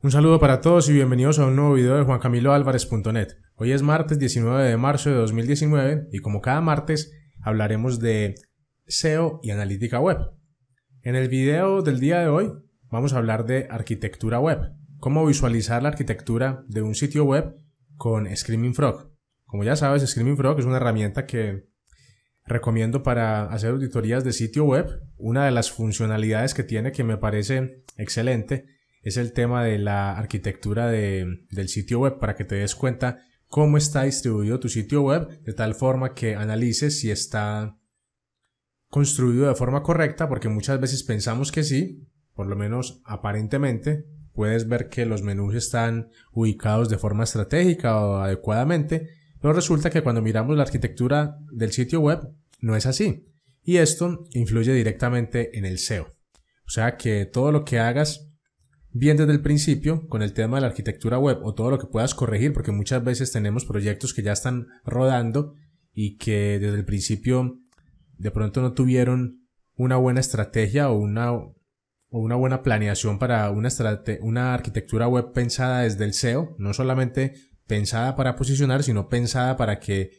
Un saludo para todos y bienvenidos a un nuevo video de juancamiloalvarez.net. Hoy es martes 19 de marzo de 2019 y como cada martes hablaremos de SEO y analítica web. En el video del día de hoy vamos a hablar de arquitectura web, cómo visualizar la arquitectura de un sitio web con Screaming Frog. Como ya sabes, Screaming Frog es una herramienta que recomiendo para hacer auditorías de sitio web. Una de las funcionalidades que tiene que me parece excelente es el tema de la arquitectura del sitio web para que te des cuenta cómo está distribuido tu sitio web de tal forma que analices si está construido de forma correcta porque muchas veces pensamos que sí, por lo menos aparentemente, puedes ver que los menús están ubicados de forma estratégica o adecuadamente, pero resulta que cuando miramos la arquitectura del sitio web no es así. Y esto influye directamente en el SEO. O sea que todo lo que hagas bien desde el principio con el tema de la arquitectura web o todo lo que puedas corregir, porque muchas veces tenemos proyectos que ya están rodando y que desde el principio de pronto no tuvieron una buena estrategia o una, o una buena planeación para una, una arquitectura web pensada desde el SEO, no solamente pensada para posicionar, sino pensada para que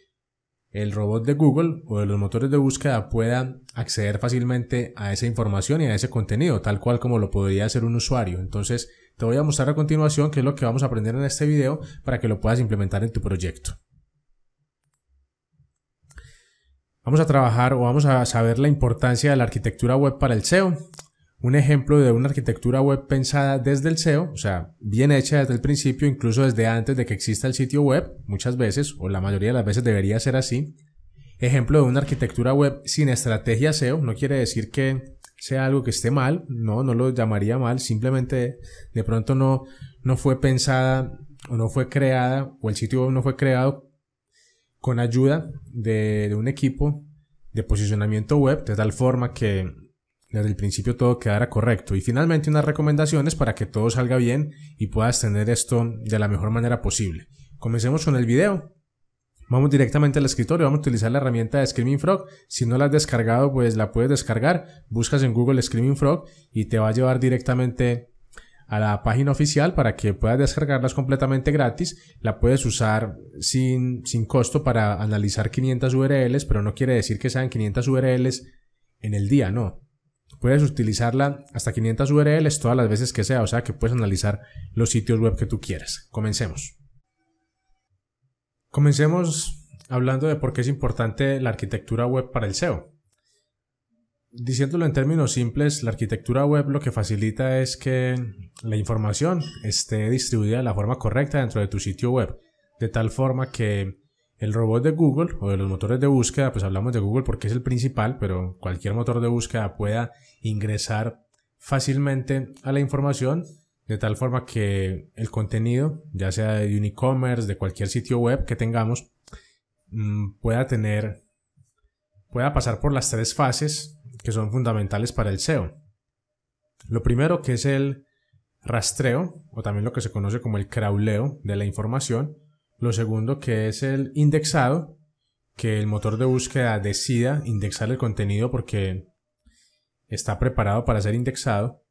el robot de Google o de los motores de búsqueda pueda acceder fácilmente a esa información y a ese contenido, tal cual como lo podría hacer un usuario. Entonces, te voy a mostrar a continuación qué es lo que vamos a aprender en este video para que lo puedas implementar en tu proyecto. Vamos a trabajar o vamos a saber la importancia de la arquitectura web para el SEO un ejemplo de una arquitectura web pensada desde el SEO, o sea, bien hecha desde el principio, incluso desde antes de que exista el sitio web, muchas veces, o la mayoría de las veces debería ser así. Ejemplo de una arquitectura web sin estrategia SEO, no quiere decir que sea algo que esté mal, no, no lo llamaría mal, simplemente de pronto no, no fue pensada o no fue creada, o el sitio web no fue creado con ayuda de, de un equipo de posicionamiento web, de tal forma que desde el principio todo quedara correcto y finalmente unas recomendaciones para que todo salga bien y puedas tener esto de la mejor manera posible. Comencemos con el video. Vamos directamente al escritorio, vamos a utilizar la herramienta de Screaming Frog. Si no la has descargado, pues la puedes descargar. Buscas en Google Screaming Frog y te va a llevar directamente a la página oficial para que puedas descargarlas completamente gratis. La puedes usar sin, sin costo para analizar 500 URLs, pero no quiere decir que sean 500 URLs en el día, no puedes utilizarla hasta 500 URLs todas las veces que sea, o sea que puedes analizar los sitios web que tú quieras. Comencemos. Comencemos hablando de por qué es importante la arquitectura web para el SEO. Diciéndolo en términos simples, la arquitectura web lo que facilita es que la información esté distribuida de la forma correcta dentro de tu sitio web, de tal forma que el robot de Google o de los motores de búsqueda, pues hablamos de Google porque es el principal, pero cualquier motor de búsqueda pueda ingresar fácilmente a la información de tal forma que el contenido, ya sea de un e-commerce, de cualquier sitio web que tengamos, mm, pueda tener, pueda pasar por las tres fases que son fundamentales para el SEO. Lo primero que es el rastreo, o también lo que se conoce como el crawleo de la información. Lo segundo que es el indexado, que el motor de búsqueda decida indexar el contenido porque está preparado para ser indexado.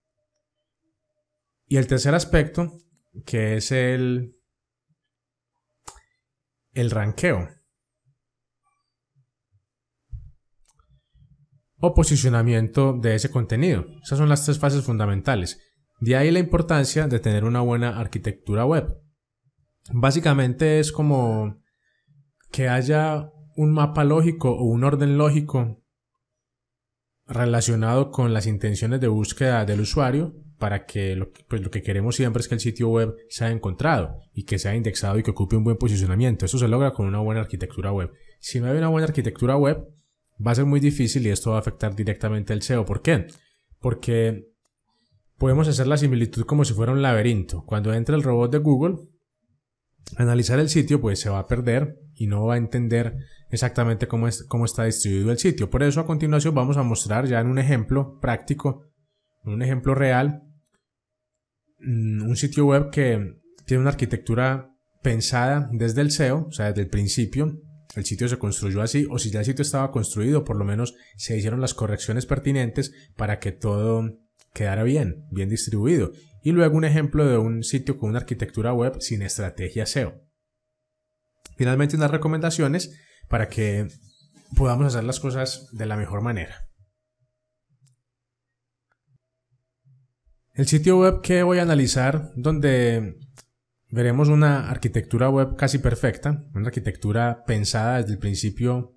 Y el tercer aspecto, que es el, el ranqueo o posicionamiento de ese contenido. Esas son las tres fases fundamentales. De ahí la importancia de tener una buena arquitectura web. Básicamente es como que haya un mapa lógico o un orden lógico relacionado con las intenciones de búsqueda del usuario para que pues, lo, que queremos siempre es que el sitio web sea encontrado y que sea indexado y que ocupe un buen posicionamiento. Eso se logra con una buena arquitectura web. Si no hay una buena arquitectura web, va a ser muy difícil y esto va a afectar directamente el SEO. ¿Por qué? Porque podemos hacer la similitud como si fuera un laberinto. Cuando entra el robot de Google, analizar el sitio pues se va a perder y no va a entender exactamente cómo, es, cómo está distribuido el sitio. Por eso a continuación vamos a mostrar ya en un ejemplo práctico, un ejemplo real, mm, un sitio web que tiene una arquitectura pensada desde el SEO, o sea, desde el principio. El sitio se construyó así, o si ya el sitio estaba construido, por lo menos se hicieron las correcciones pertinentes para que todo quedara bien, bien distribuido. Y luego un ejemplo de un sitio con una arquitectura web sin estrategia SEO finalmente unas recomendaciones para que podamos hacer las cosas de la mejor manera. El sitio web que voy a analizar, donde veremos una arquitectura web casi perfecta, una arquitectura pensada desde el principio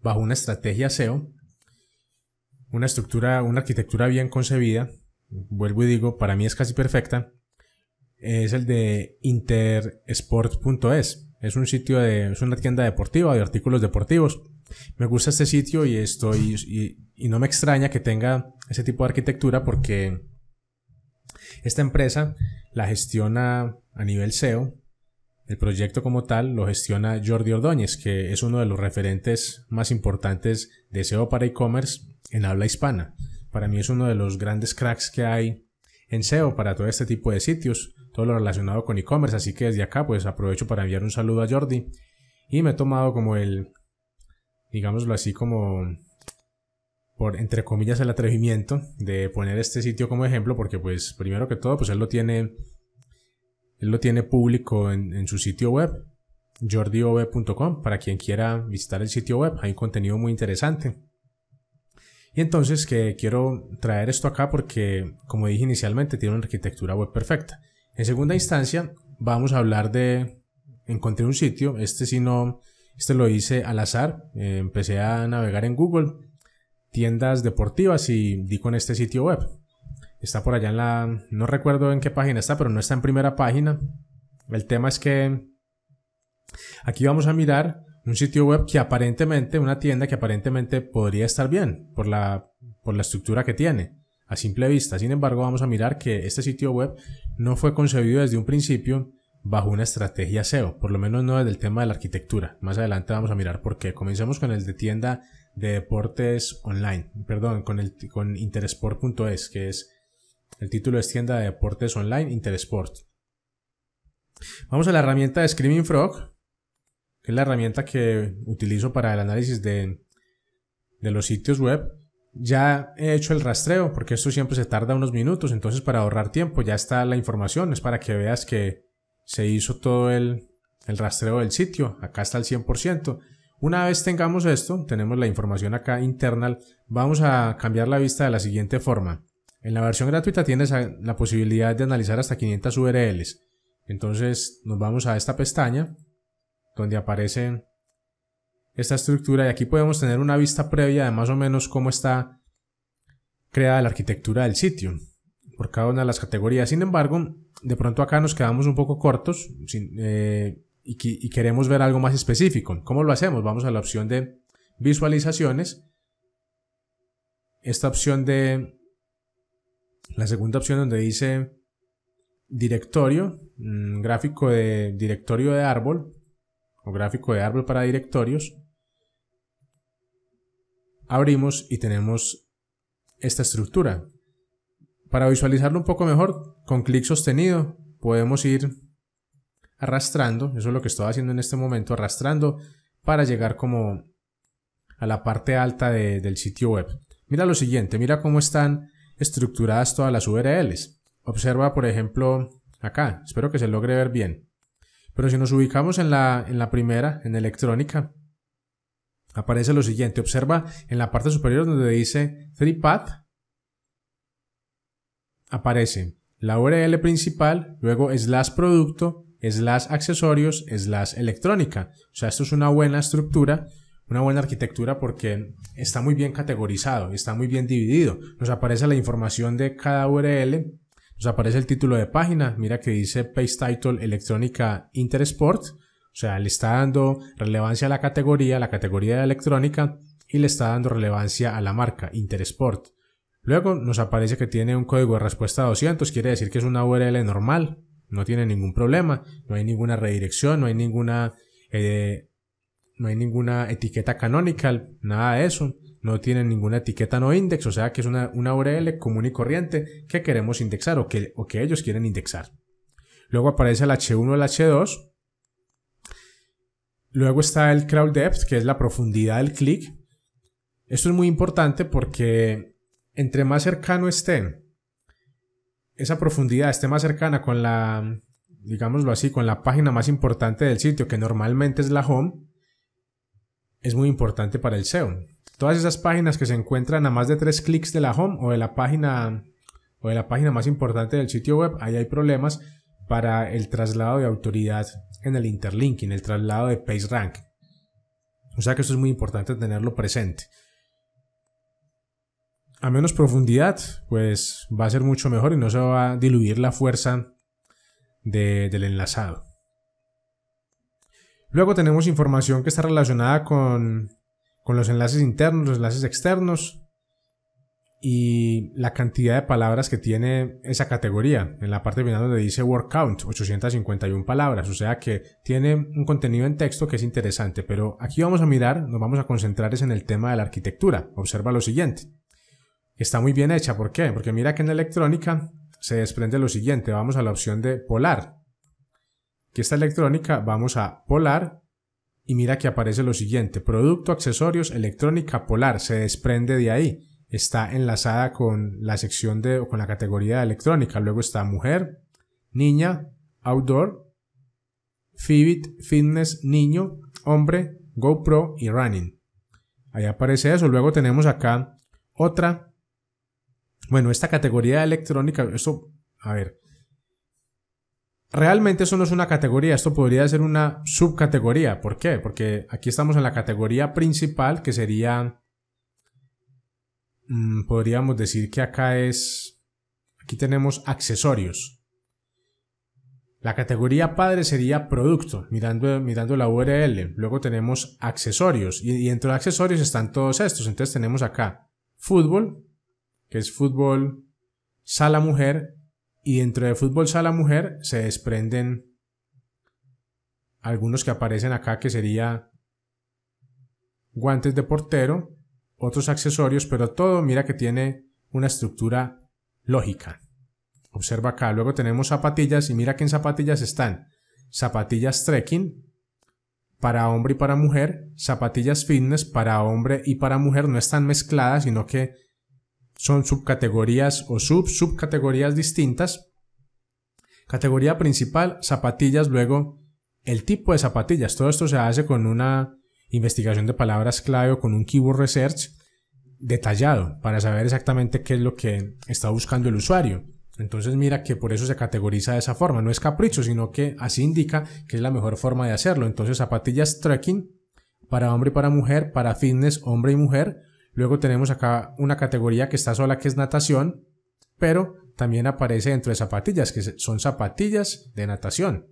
bajo una estrategia SEO, una estructura, una arquitectura bien concebida, vuelvo y digo, para mí es casi perfecta, es el de intersport.es. Es un sitio de, es una tienda deportiva de artículos deportivos. Me gusta este sitio y estoy, y, y no me extraña que tenga ese tipo de arquitectura porque esta empresa la gestiona a nivel SEO. El proyecto como tal lo gestiona Jordi Ordóñez, que es uno de los referentes más importantes de SEO para e-commerce en habla hispana. Para mí es uno de los grandes cracks que hay en SEO para todo este tipo de sitios todo lo relacionado con e-commerce, así que desde acá pues aprovecho para enviar un saludo a Jordi y me he tomado como el, digámoslo así como por entre comillas el atrevimiento de poner este sitio como ejemplo porque pues primero que todo pues él lo tiene él lo tiene público en, su sitio web jordiob.com para quien quiera visitar el sitio web hay un contenido muy interesante y entonces que quiero traer esto acá porque como dije inicialmente tiene una arquitectura web perfecta en segunda instancia, vamos a hablar de... Encontré un sitio, este si no, este lo hice al azar, eh, empecé a navegar en Google, tiendas deportivas y di con este sitio web. Está por allá en la... no recuerdo en qué página está, pero no está en primera página. El tema es que aquí vamos a mirar un sitio web que aparentemente, una tienda que aparentemente podría estar bien por la, por la estructura que tiene a simple vista. Sin embargo, vamos a mirar que este sitio web no fue concebido desde un principio bajo una estrategia SEO, por lo menos no desde el tema de la arquitectura. Más adelante vamos a mirar por qué. Comencemos con el de tienda de deportes online, perdón, con, el, con interesport.es, que es el título es tienda de deportes online Interesport. Vamos a la herramienta de Screaming Frog, que es la herramienta que utilizo para el análisis de, de los sitios web ya he hecho el rastreo, porque esto siempre se tarda unos minutos, entonces para ahorrar tiempo ya está la información, es para que veas que se hizo todo el, rastreo del sitio, acá está el 100%. Una vez tengamos esto, tenemos la información acá internal, vamos a cambiar la vista de la siguiente forma. En la versión gratuita tienes la posibilidad de analizar hasta 500 URLs. Entonces nos vamos a esta pestaña donde aparecen esta estructura y aquí podemos tener una vista previa de más o menos cómo está creada la arquitectura del sitio por cada una de las categorías. Sin embargo, de pronto acá nos quedamos un poco cortos eh, y, y queremos ver algo más específico. ¿Cómo lo hacemos? Vamos a la opción de visualizaciones. Esta opción de... La segunda opción donde dice directorio, mm, gráfico de directorio de árbol o gráfico de árbol para directorios abrimos y tenemos esta estructura. Para visualizarlo un poco mejor, con clic sostenido podemos ir arrastrando, eso es lo que estoy haciendo en este momento, arrastrando para llegar como a la parte alta del sitio web. Mira lo siguiente, mira cómo están estructuradas todas las URLs. Observa, por ejemplo, acá, espero que se logre ver bien. Pero si nos ubicamos en la, en la primera, en electrónica, aparece lo siguiente. Observa en la parte superior donde dice 3Path. Aparece la URL principal, luego slash producto, slash accesorios, slash electrónica. O sea, esto es una buena estructura, una buena arquitectura porque está muy bien categorizado, está muy bien dividido. Nos aparece la información de cada URL, nos aparece el título de página, mira que dice Page Title Electrónica Intersport o sea, le está dando relevancia a la categoría, la categoría de electrónica, y le está dando relevancia a la marca, Intersport. Luego nos aparece que tiene un código de respuesta 200, quiere decir que es una URL normal, no tiene ningún problema, no hay ninguna redirección, no hay ninguna, eh, no hay ninguna etiqueta canonical, nada de eso, no tiene ninguna etiqueta no index, o sea que es una, URL común y corriente que queremos indexar o que, o que ellos quieren indexar. Luego aparece el H1 el H2, Luego está el crowd depth, que es la profundidad del clic. Esto es muy importante porque entre más cercano esté, esa profundidad esté más cercana con la, digámoslo así, con la página más importante del sitio, que normalmente es la home, es muy importante para el SEO. Todas esas páginas que se encuentran a más de tres clics de la home o de la página o de la página más importante del sitio web, ahí hay problemas para el traslado de autoridad en el interlinking, el traslado de PageRank. O sea que esto es muy importante tenerlo presente. A menos profundidad, pues va a ser mucho mejor y no se va a diluir la fuerza del enlazado. Luego tenemos información que está relacionada con, con los enlaces internos, los enlaces externos y la cantidad de palabras que tiene esa categoría. En la parte final donde dice word count, 851 palabras, o sea que tiene un contenido en texto que es interesante, pero aquí vamos a mirar, nos vamos a concentrar en el tema de la arquitectura. Observa lo siguiente. Está muy bien hecha, ¿por qué? Porque mira que en electrónica se desprende lo siguiente, vamos a la opción de polar. Que está electrónica vamos a polar y mira que aparece lo siguiente, producto, accesorios, electrónica, polar, se desprende de ahí está enlazada con la sección de o con la categoría electrónica. Luego está mujer, niña, outdoor, Fitbit, fitness, niño, hombre, GoPro y running. Ahí aparece eso. Luego tenemos acá otra. Bueno, esta categoría electrónica, esto, a ver. Realmente eso no es una categoría, esto podría ser una subcategoría. ¿Por qué? Porque aquí estamos en la categoría principal que sería Mm, podríamos decir que acá es, aquí tenemos accesorios. La categoría padre sería producto, mirando, mirando la URL. Luego tenemos accesorios y, y dentro de accesorios están todos estos. Entonces tenemos acá fútbol, que es fútbol sala mujer y dentro de fútbol sala mujer se desprenden algunos que aparecen acá que sería guantes de portero, otros accesorios, pero todo mira que tiene una estructura lógica. Observa acá, luego tenemos zapatillas y mira que en zapatillas están zapatillas trekking para hombre y para mujer, zapatillas fitness para hombre y para mujer, no están mezcladas, sino que son subcategorías o sub subcategorías distintas. Categoría principal, zapatillas, luego el tipo de zapatillas. Todo esto se hace con una investigación de palabras clave o con un keyword research detallado para saber exactamente qué es lo que está buscando el usuario. Entonces mira que por eso se categoriza de esa forma, no es capricho, sino que así indica que es la mejor forma de hacerlo. Entonces zapatillas trekking para hombre y para mujer, para fitness hombre y mujer. Luego tenemos acá una categoría que está sola que es natación, pero también aparece dentro de zapatillas, que son zapatillas de natación.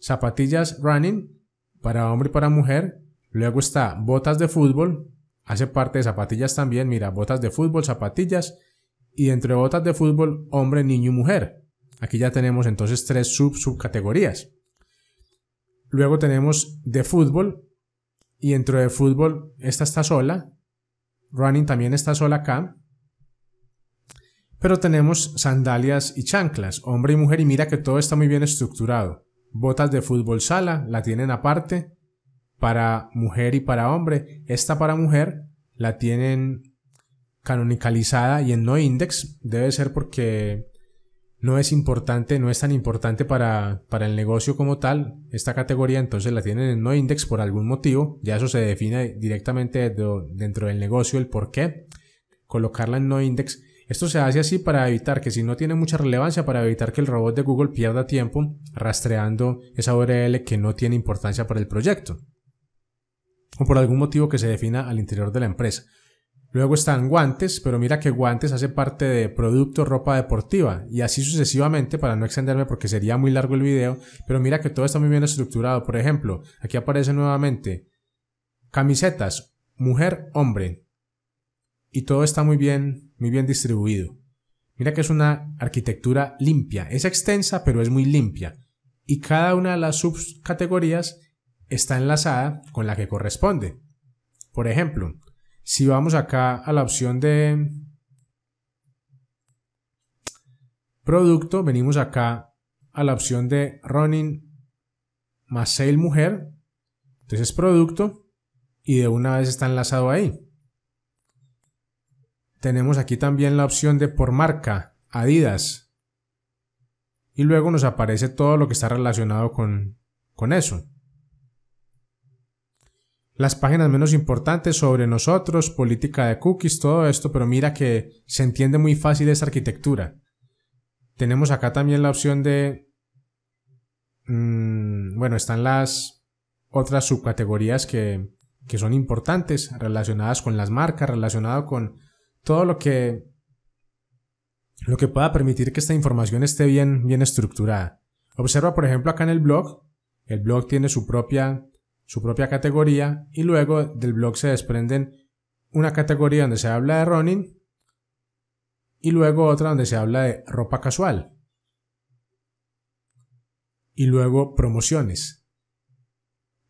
Zapatillas running para hombre y para mujer, Luego está botas de fútbol, hace parte de zapatillas también, mira, botas de fútbol, zapatillas y entre botas de fútbol hombre, niño y mujer. Aquí ya tenemos entonces tres sub subcategorías. Luego tenemos de fútbol y dentro de fútbol esta está sola. Running también está sola acá. Pero tenemos sandalias y chanclas, hombre y mujer y mira que todo está muy bien estructurado. Botas de fútbol sala la tienen aparte para mujer y para hombre. Esta para mujer la tienen canonicalizada y en no index debe ser porque no es importante, no es tan importante para, para, el negocio como tal. Esta categoría entonces la tienen en no index por algún motivo. Ya eso se define directamente dentro del negocio el por qué colocarla en no index. Esto se hace así para evitar que si no tiene mucha relevancia, para evitar que el robot de Google pierda tiempo rastreando esa URL que no tiene importancia para el proyecto o por algún motivo que se defina al interior de la empresa. Luego están guantes, pero mira que guantes hace parte de producto, ropa deportiva y así sucesivamente para no extenderme porque sería muy largo el video, pero mira que todo está muy bien estructurado. Por ejemplo, aquí aparece nuevamente camisetas, mujer, hombre y todo está muy bien, muy bien distribuido. Mira que es una arquitectura limpia, es extensa pero es muy limpia y cada una de las subcategorías está enlazada con la que corresponde. Por ejemplo, si vamos acá a la opción de producto, venimos acá a la opción de running más sale mujer, entonces producto y de una vez está enlazado ahí. Tenemos aquí también la opción de por marca, Adidas. Y luego nos aparece todo lo que está relacionado con, con eso las páginas menos importantes sobre nosotros, política de cookies, todo esto, pero mira que se entiende muy fácil esa arquitectura. Tenemos acá también la opción de... Mm, bueno, están las otras subcategorías que, son importantes relacionadas con las marcas, relacionado con todo lo que lo que pueda permitir que esta información esté bien bien estructurada. Observa, por ejemplo, acá en el blog, el blog tiene su propia su propia categoría y luego del blog se desprenden una categoría donde se habla de running y luego otra donde se habla de ropa casual y luego promociones.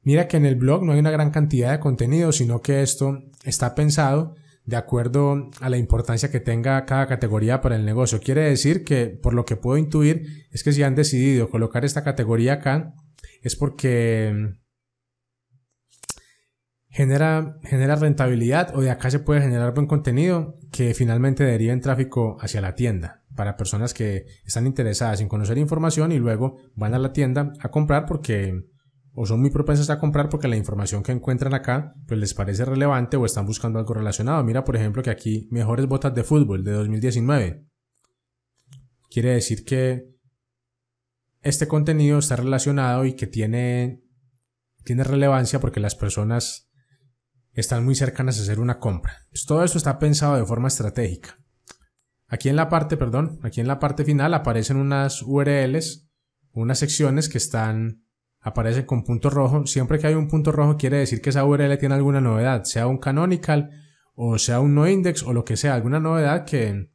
Mira que en el blog no hay una gran cantidad de contenido, sino que esto está pensado de acuerdo a la importancia que tenga cada categoría para el negocio. Quiere decir que, por lo que puedo intuir, es que si han decidido colocar esta categoría acá, es porque genera, rentabilidad o de acá se puede generar buen contenido que finalmente deriva en tráfico hacia la tienda para personas que están interesadas en conocer información y luego van a la tienda a comprar porque o son muy propensas a comprar porque la información que encuentran acá pues les parece relevante o están buscando algo relacionado. Mira por ejemplo que aquí mejores botas de fútbol de 2019. Quiere decir que este contenido está relacionado y que tiene, tiene relevancia porque las personas están muy cercanas a hacer una compra. todo esto está pensado de forma estratégica. Aquí en la parte, perdón, aquí en la parte final aparecen unas URLs, unas secciones que están aparecen con punto rojo. Siempre que hay un punto rojo quiere decir que esa URL tiene alguna novedad, sea un canonical o sea un no index o lo que sea, alguna novedad que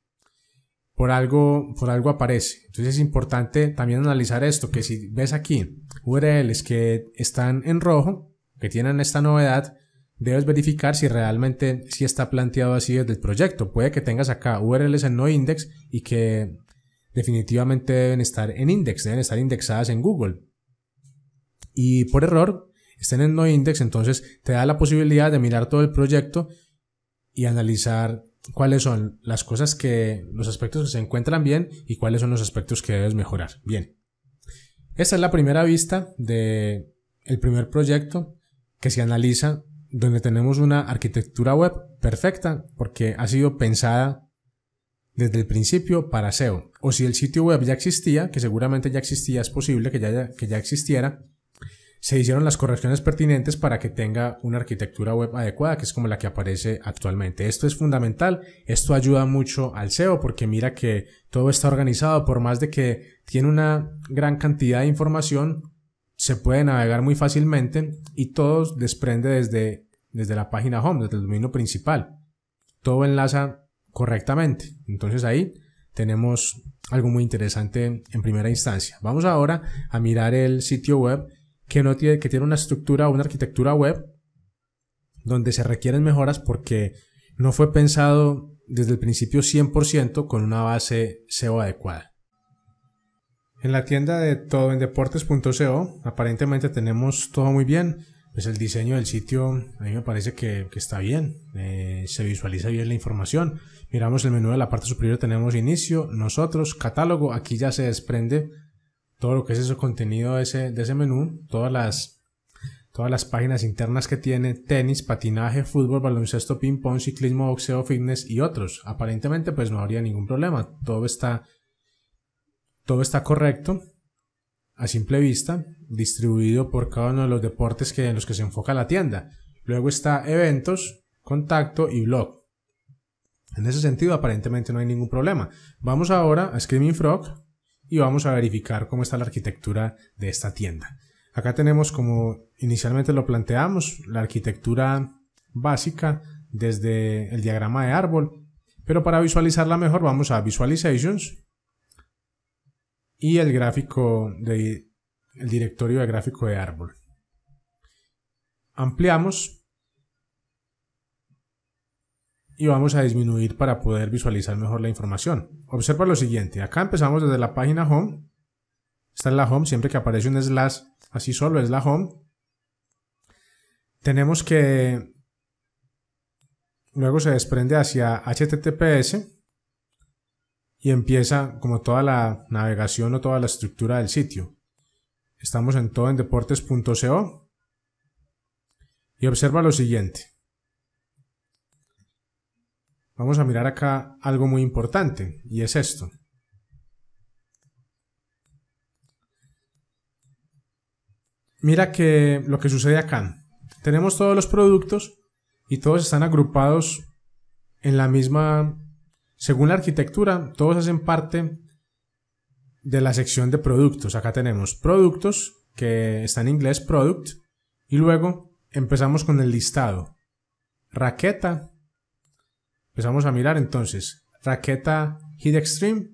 por algo, por algo aparece. Entonces es importante también analizar esto, que si ves aquí URLs que están en rojo, que tienen esta novedad, debes verificar si realmente si está planteado así desde el proyecto. Puede que tengas acá URLs en no index y que definitivamente deben estar en index, deben estar indexadas en Google. Y por error estén en no index, entonces te da la posibilidad de mirar todo el proyecto y analizar cuáles son las cosas que, los aspectos que se encuentran bien y cuáles son los aspectos que debes mejorar. Bien. Esta es la primera vista de el primer proyecto que se analiza donde tenemos una arquitectura web perfecta porque ha sido pensada desde el principio para SEO. O si el sitio web ya existía, que seguramente ya existía, es posible que ya, que ya existiera, se hicieron las correcciones pertinentes para que tenga una arquitectura web adecuada, que es como la que aparece actualmente. Esto es fundamental, esto ayuda mucho al SEO porque mira que todo está organizado, por más de que tiene una gran cantidad de información, se puede navegar muy fácilmente y todo desprende desde, desde la página home, desde el dominio principal. Todo enlaza correctamente. Entonces ahí tenemos algo muy interesante en primera instancia. Vamos ahora a mirar el sitio web que, no tiene, que tiene una estructura una arquitectura web donde se requieren mejoras porque no fue pensado desde el principio 100% con una base SEO adecuada. En la tienda de todoendeportes.co aparentemente tenemos todo muy bien. Pues el diseño del sitio a mí me parece que, está bien. Eh, se visualiza bien la información. Miramos el menú de la parte superior, tenemos inicio, nosotros, catálogo. Aquí ya se desprende todo lo que es ese contenido de ese, menú. Todas las, todas las páginas internas que tiene. Tenis, patinaje, fútbol, baloncesto, ping pong, ciclismo, boxeo, fitness y otros. Aparentemente pues no habría ningún problema. Todo está todo está correcto a simple vista, distribuido por cada uno de los deportes que, en los que se enfoca la tienda. Luego está eventos, contacto y blog. En ese sentido, aparentemente no hay ningún problema. Vamos ahora a Screaming Frog y vamos a verificar cómo está la arquitectura de esta tienda. Acá tenemos, como inicialmente lo planteamos, la arquitectura básica desde el diagrama de árbol. Pero para visualizarla mejor vamos a Visualizations y el gráfico de el directorio de gráfico de árbol. Ampliamos y vamos a disminuir para poder visualizar mejor la información. Observa lo siguiente, acá empezamos desde la página home, está en la home, siempre que aparece un slash, así solo es la home. Tenemos que luego se desprende hacia HTTPS y empieza como toda la navegación o toda la estructura del sitio. Estamos en todo en deportes.co y observa lo siguiente. Vamos a mirar acá algo muy importante y es esto. Mira que lo que sucede acá. Tenemos todos los productos y todos están agrupados en la misma según la arquitectura, todos hacen parte de la sección de productos. Acá tenemos productos, que está en inglés product, y luego empezamos con el listado. Raqueta. Empezamos a mirar entonces. Raqueta Hit Extreme.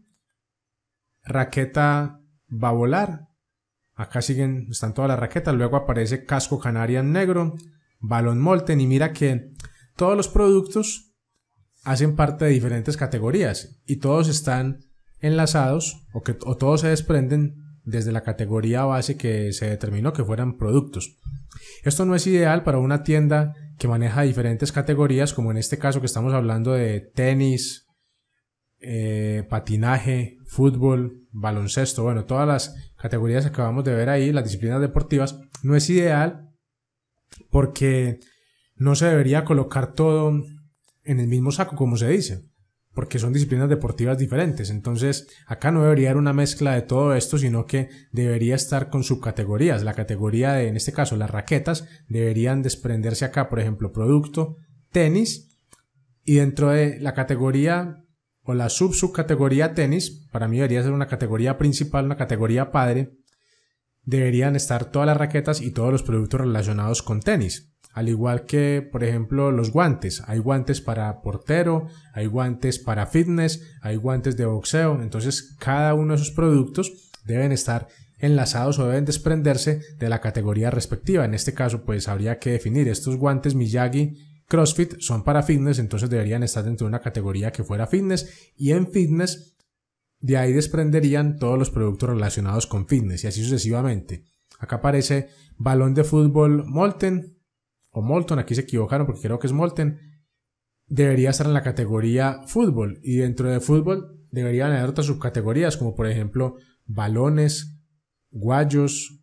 Raqueta va a volar. Acá siguen, están todas las raquetas. Luego aparece casco Canarian negro, balón molten. Y mira que todos los productos hacen parte de diferentes categorías y todos están enlazados o, que, todos se desprenden desde la categoría base que se determinó que fueran productos. Esto no es ideal para una tienda que maneja diferentes categorías, como en este caso que estamos hablando de tenis, eh, patinaje, fútbol, baloncesto, bueno, todas las categorías que acabamos de ver ahí, las disciplinas deportivas, no es ideal porque no se debería colocar todo en el mismo saco, como se dice, porque son disciplinas deportivas diferentes. Entonces, acá no debería haber una mezcla de todo esto, sino que debería estar con subcategorías. La categoría de, en este caso, las raquetas, deberían desprenderse acá, por ejemplo, producto, tenis, y dentro de la categoría o la sub subcategoría tenis, para mí debería ser una categoría principal, una categoría padre, deberían estar todas las raquetas y todos los productos relacionados con tenis. Al igual que, por ejemplo, los guantes. Hay guantes para portero, hay guantes para fitness, hay guantes de boxeo. Entonces, cada uno de esos productos deben estar enlazados o deben desprenderse de la categoría respectiva. En este caso, pues habría que definir estos guantes Miyagi CrossFit son para fitness, entonces deberían estar dentro de una categoría que fuera fitness y en fitness de ahí desprenderían todos los productos relacionados con fitness y así sucesivamente. Acá aparece balón de fútbol Molten, o Molten, aquí se equivocaron porque creo que es Molten, debería estar en la categoría fútbol. Y dentro de fútbol deberían haber otras subcategorías, como por ejemplo balones, guayos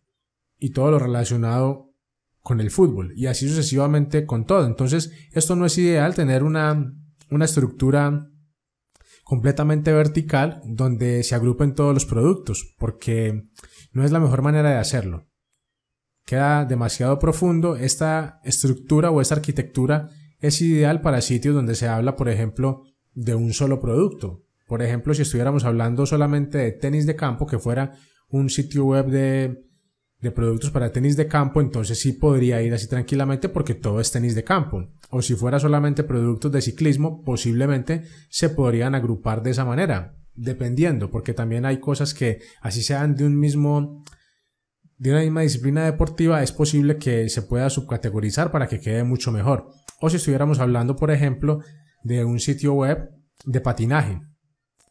y todo lo relacionado con el fútbol. Y así sucesivamente con todo. Entonces, esto no es ideal tener una, una estructura completamente vertical donde se agrupen todos los productos, porque no es la mejor manera de hacerlo queda demasiado profundo, esta estructura o esta arquitectura es ideal para sitios donde se habla, por ejemplo, de un solo producto. Por ejemplo, si estuviéramos hablando solamente de tenis de campo, que fuera un sitio web de, de productos para tenis de campo, entonces sí podría ir así tranquilamente porque todo es tenis de campo. O si fuera solamente productos de ciclismo, posiblemente se podrían agrupar de esa manera, dependiendo, porque también hay cosas que así sean de un mismo de una misma disciplina deportiva es posible que se pueda subcategorizar para que quede mucho mejor. O si estuviéramos hablando, por ejemplo, de un sitio web de patinaje,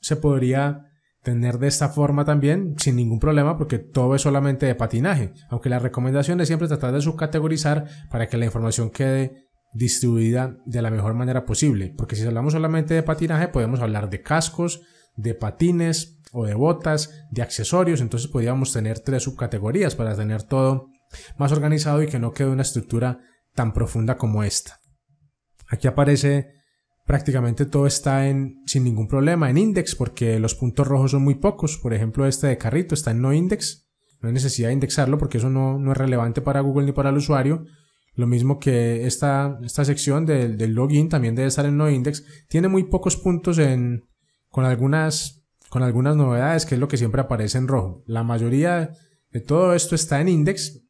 se podría tener de esta forma también sin ningún problema porque todo es solamente de patinaje, aunque la recomendación es siempre tratar de subcategorizar para que la información quede distribuida de la mejor manera posible, porque si hablamos solamente de patinaje podemos hablar de cascos, de patines, o de botas, de accesorios, entonces podríamos tener tres subcategorías para tener todo más organizado y que no quede una estructura tan profunda como esta. Aquí aparece prácticamente todo está en, sin ningún problema en index porque los puntos rojos son muy pocos. Por ejemplo, este de carrito está en no index. No hay necesidad de indexarlo porque eso no, es relevante para Google ni para el usuario. Lo mismo que esta, esta sección del, del, login también debe estar en no index. Tiene muy pocos puntos en, con algunas con algunas novedades, que es lo que siempre aparece en rojo. La mayoría de todo esto está en index.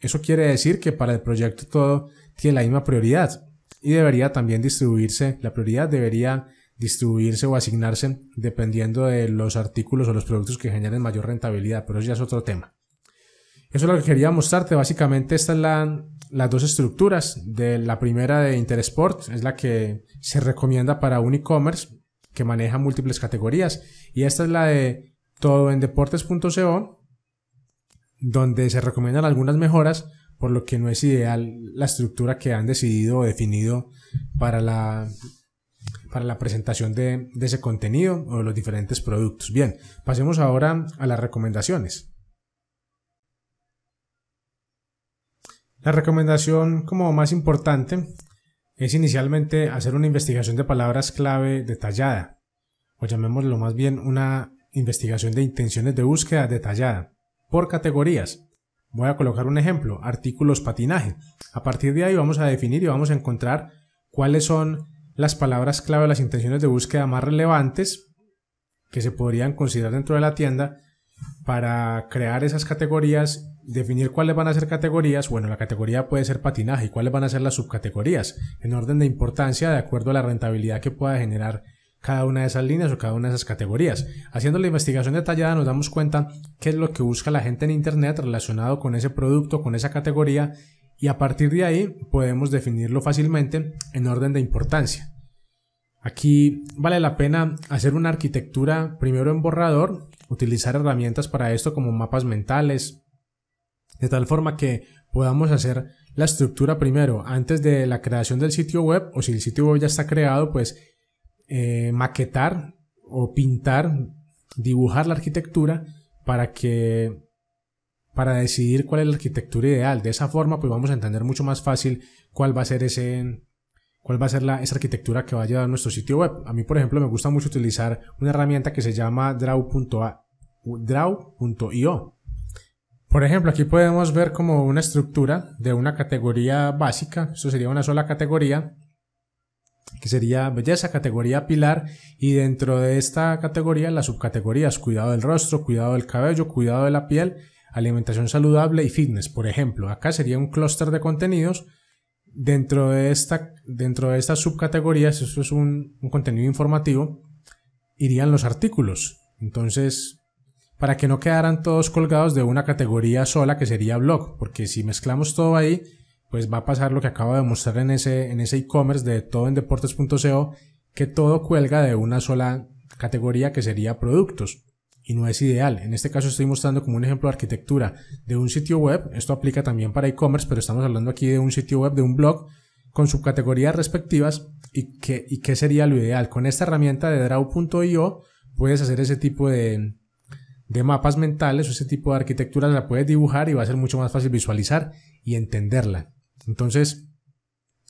Eso quiere decir que para el proyecto todo tiene la misma prioridad y debería también distribuirse, la prioridad debería distribuirse o asignarse dependiendo de los artículos o los productos que generen mayor rentabilidad, pero eso ya es otro tema. Eso es lo que quería mostrarte, básicamente estas son las dos estructuras de la primera de Interesport, es la que se recomienda para un e-commerce que maneja múltiples categorías. Y esta es la de todoendeportes.co, donde se recomiendan algunas mejoras, por lo que no es ideal la estructura que han decidido o definido para la, para la presentación de, ese contenido o los diferentes productos. Bien, pasemos ahora a las recomendaciones. La recomendación como más importante es inicialmente hacer una investigación de palabras clave detallada, o llamémoslo más bien una investigación de intenciones de búsqueda detallada, por categorías. Voy a colocar un ejemplo, artículos patinaje. A partir de ahí vamos a definir y vamos a encontrar cuáles son las palabras clave, las intenciones de búsqueda más relevantes que se podrían considerar dentro de la tienda para crear esas categorías, definir cuáles van a ser categorías, bueno, la categoría puede ser patinaje y cuáles van a ser las subcategorías, en orden de importancia de acuerdo a la rentabilidad que pueda generar cada una de esas líneas o cada una de esas categorías. Haciendo la investigación detallada nos damos cuenta qué es lo que busca la gente en Internet relacionado con ese producto, con esa categoría, y a partir de ahí podemos definirlo fácilmente en orden de importancia. Aquí vale la pena hacer una arquitectura primero en borrador utilizar herramientas para esto como mapas mentales, de tal forma que podamos hacer la estructura primero, antes de la creación del sitio web, o si el sitio web ya está creado, pues eh, maquetar o pintar, dibujar la arquitectura para que para decidir cuál es la arquitectura ideal. De esa forma, pues vamos a entender mucho más fácil cuál va a ser ese, cuál va a ser esa arquitectura que va a llevar nuestro sitio web. A mí, por ejemplo, me gusta mucho utilizar una herramienta que se llama draw.io. Por ejemplo, aquí podemos ver como una estructura de una categoría básica, eso sería una sola categoría, que sería belleza, categoría pilar, y dentro de esta categoría las subcategorías, cuidado del rostro, cuidado del cabello, cuidado de la piel, alimentación saludable y fitness, por ejemplo. Acá sería un clúster de contenidos Dentro de, esta, dentro de estas subcategorías, eso es un, contenido informativo, irían los artículos. Entonces, para que no quedaran todos colgados de una categoría sola que sería blog, porque si mezclamos todo ahí, pues va a pasar lo que acabo de mostrar en ese en ese e-commerce de todo en deportes.co, que todo cuelga de una sola categoría que sería productos y no es ideal. En este caso estoy mostrando como un ejemplo de arquitectura de un sitio web. Esto aplica también para e-commerce, pero estamos hablando aquí de un sitio web, de un blog con subcategorías respectivas y qué sería lo ideal. Con esta herramienta de draw.io puedes hacer ese tipo de, mapas mentales o ese tipo de arquitectura la puedes dibujar y va a ser mucho más fácil visualizar y entenderla. Entonces,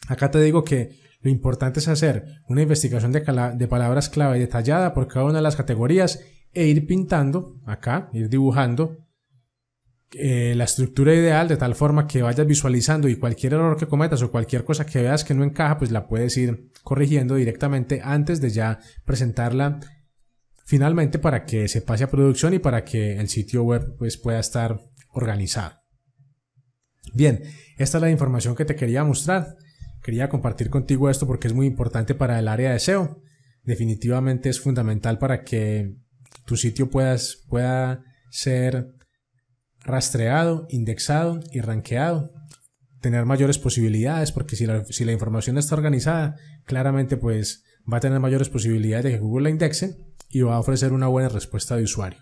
acá te digo que lo importante es hacer una investigación de, de palabras clave y detallada por cada una de las categorías e ir pintando acá, ir dibujando eh, la estructura ideal de tal forma que vayas visualizando y cualquier error que cometas o cualquier cosa que veas que no encaja, pues la puedes ir corrigiendo directamente antes de ya presentarla finalmente para que se pase a producción y para que el sitio web pues, pueda estar organizado. Bien, esta es la información que te quería mostrar. Quería compartir contigo esto porque es muy importante para el área de SEO. Definitivamente es fundamental para que tu sitio pueda ser rastreado, indexado y rankeado, tener mayores posibilidades, porque si la, información está organizada, claramente pues va a tener mayores posibilidades de que Google la indexe y va a ofrecer una buena respuesta de usuario.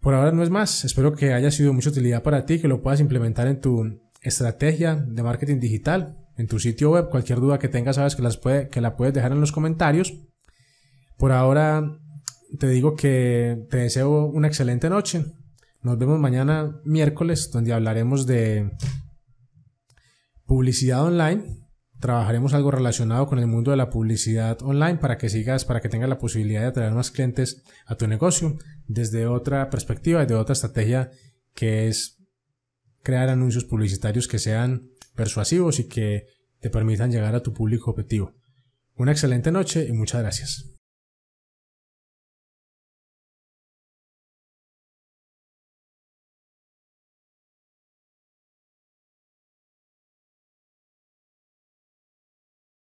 Por ahora no es más, espero que haya sido de mucha utilidad para ti, que lo puedas implementar en tu estrategia de marketing digital, en tu sitio web, cualquier duda que tengas sabes que, que la puedes dejar en los comentarios. Por ahora te digo que te deseo una excelente noche. Nos vemos mañana miércoles, donde hablaremos de publicidad online. Trabajaremos algo relacionado con el mundo de la publicidad online para que sigas, para que tengas la posibilidad de atraer más clientes a tu negocio desde otra perspectiva, y de otra estrategia que es crear anuncios publicitarios que sean persuasivos y que te permitan llegar a tu público objetivo. Una excelente noche y muchas gracias.